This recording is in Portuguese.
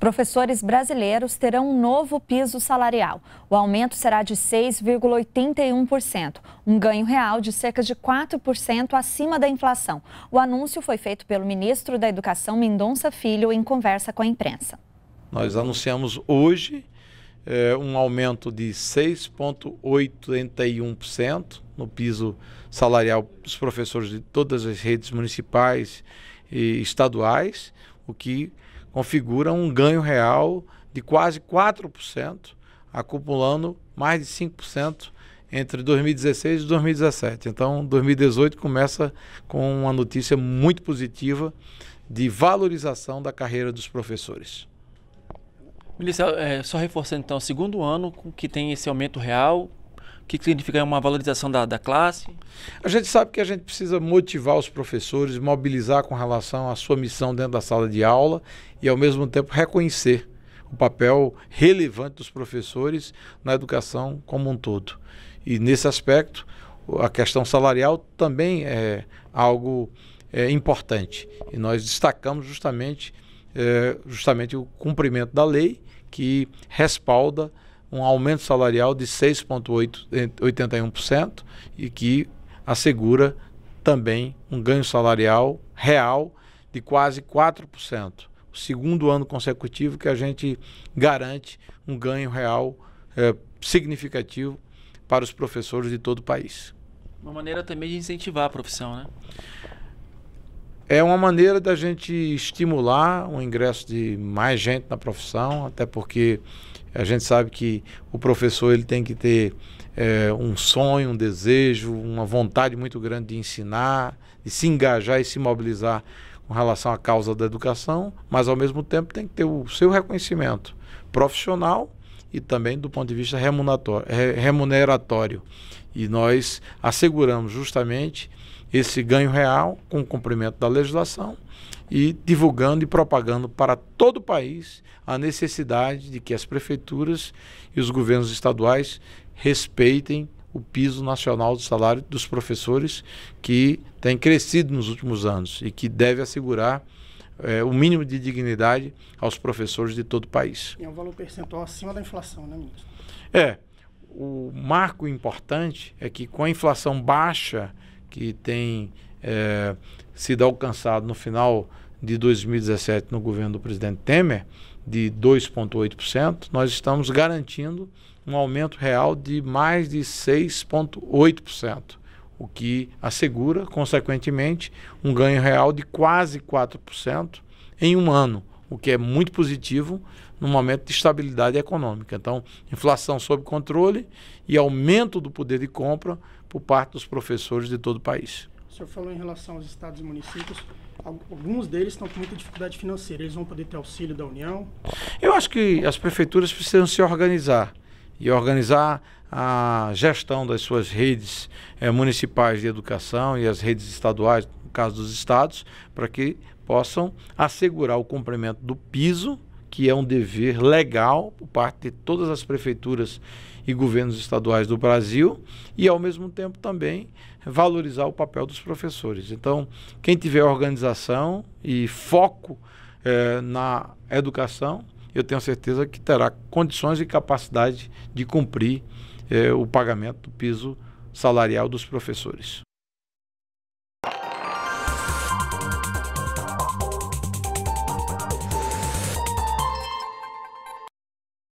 professores brasileiros terão um novo piso salarial. O aumento será de 6,81%, um ganho real de cerca de 4% acima da inflação. O anúncio foi feito pelo ministro da Educação, Mendonça Filho, em conversa com a imprensa. Nós anunciamos hoje é, um aumento de 6,81% no piso salarial dos professores de todas as redes municipais e estaduais, o que configura um ganho real de quase 4%, acumulando mais de 5% entre 2016 e 2017. Então, 2018 começa com uma notícia muito positiva de valorização da carreira dos professores. Melissa, é, só reforçando então, segundo ano que tem esse aumento real, que, que significa uma valorização da, da classe? A gente sabe que a gente precisa motivar os professores, mobilizar com relação à sua missão dentro da sala de aula e, ao mesmo tempo, reconhecer o papel relevante dos professores na educação como um todo. E, nesse aspecto, a questão salarial também é algo é, importante. E nós destacamos justamente, é, justamente o cumprimento da lei que respalda um aumento salarial de 6,81% e que assegura também um ganho salarial real de quase 4%. O segundo ano consecutivo que a gente garante um ganho real é, significativo para os professores de todo o país. Uma maneira também de incentivar a profissão, né? É uma maneira da gente estimular o ingresso de mais gente na profissão, até porque a gente sabe que o professor ele tem que ter é, um sonho, um desejo, uma vontade muito grande de ensinar, de se engajar e se mobilizar com relação à causa da educação, mas ao mesmo tempo tem que ter o seu reconhecimento profissional e também do ponto de vista remuneratório. E nós asseguramos justamente esse ganho real com o cumprimento da legislação e divulgando e propagando para todo o país a necessidade de que as prefeituras e os governos estaduais respeitem o piso nacional do salário dos professores que tem crescido nos últimos anos e que deve assegurar é, o mínimo de dignidade aos professores de todo o país. E é um valor percentual acima da inflação, né, ministro? É. O marco importante é que com a inflação baixa que tem é, sido alcançado no final de 2017 no governo do presidente Temer, de 2,8%, nós estamos garantindo um aumento real de mais de 6,8% o que assegura, consequentemente, um ganho real de quase 4% em um ano, o que é muito positivo no momento de estabilidade econômica. Então, inflação sob controle e aumento do poder de compra por parte dos professores de todo o país. O senhor falou em relação aos estados e municípios, alguns deles estão com muita dificuldade financeira. Eles vão poder ter auxílio da União? Eu acho que as prefeituras precisam se organizar e organizar a gestão das suas redes eh, municipais de educação e as redes estaduais, no caso dos estados, para que possam assegurar o cumprimento do piso, que é um dever legal por parte de todas as prefeituras e governos estaduais do Brasil, e ao mesmo tempo também valorizar o papel dos professores. Então, quem tiver organização e foco eh, na educação, eu tenho certeza que terá condições e capacidade de cumprir eh, o pagamento do piso salarial dos professores.